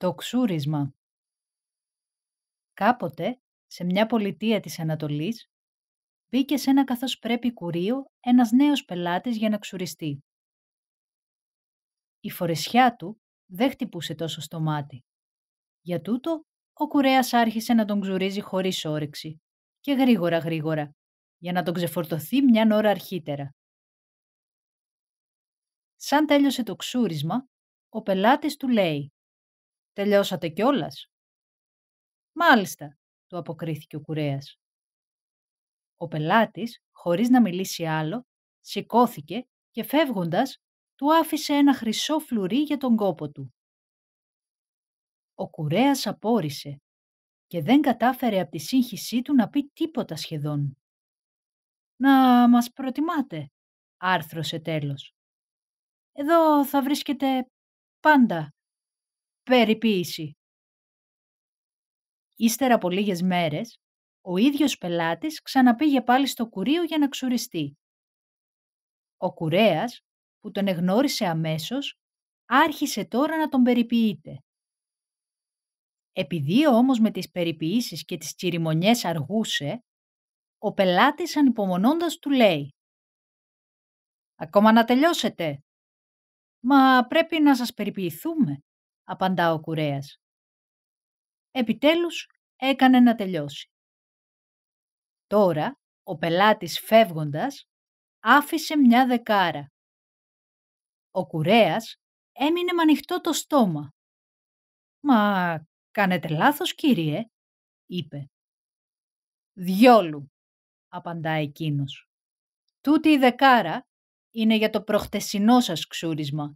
Το ξούρισμα. Κάποτε, σε μια πολιτεία της Ανατολής, μπήκε σε ένα καθώς πρέπει κουρίο ένας νέος πελάτης για να ξουριστεί. Η φορεσιά του δεν χτυπούσε τόσο στο μάτι. Για τούτο, ο κουρέας άρχισε να τον ξουρίζει χωρίς όρεξη και γρήγορα γρήγορα, για να τον ξεφορτωθεί μια ώρα αρχίτερα. Σαν τέλειωσε το ξούρισμα, ο πελάτης του λέει Τελειώσατε κιόλας. Μάλιστα, του αποκρίθηκε ο κουρέας. Ο πελάτης, χωρίς να μιλήσει άλλο, σηκώθηκε και φεύγοντας, του άφησε ένα χρυσό φλουρί για τον κόπο του. Ο κουρέας απόρρισε και δεν κατάφερε από τη σύγχυσή του να πει τίποτα σχεδόν. «Να μας προτιμάτε», άρθρωσε τέλος. «Εδώ θα βρίσκεται πάντα Περιποίηση. Ύστερα από λίγες μέρες, ο ίδιος πελάτης ξαναπήγε πάλι στο κουρίο για να ξουριστεί. Ο κουρέας, που τον εγνώρισε αμέσως, άρχισε τώρα να τον περιποιείται. Επειδή όμως με τις περιποιήσεις και τις τσιριμονιές αργούσε, ο πελάτης ανυπομονώντας του λέει «Ακόμα να τελειώσετε, μα πρέπει να σας περιποιηθούμε» απαντά ο κουρέας. Επιτέλους έκανε να τελειώσει. Τώρα ο πελάτης φεύγοντας άφησε μια δεκάρα. Ο κουρέας έμεινε με ανοιχτό το στόμα. «Μα κάνετε λάθος κύριε», είπε. «Διόλου», απαντά εκείνος. «Τούτη η δεκάρα είναι για το προχτεσινό σας ξούρισμα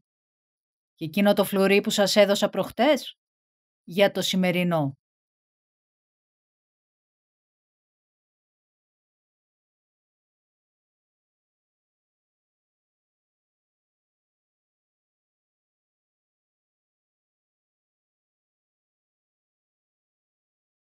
και εκείνο το φλουρί που σας έδωσα προχτές για το σημερινό.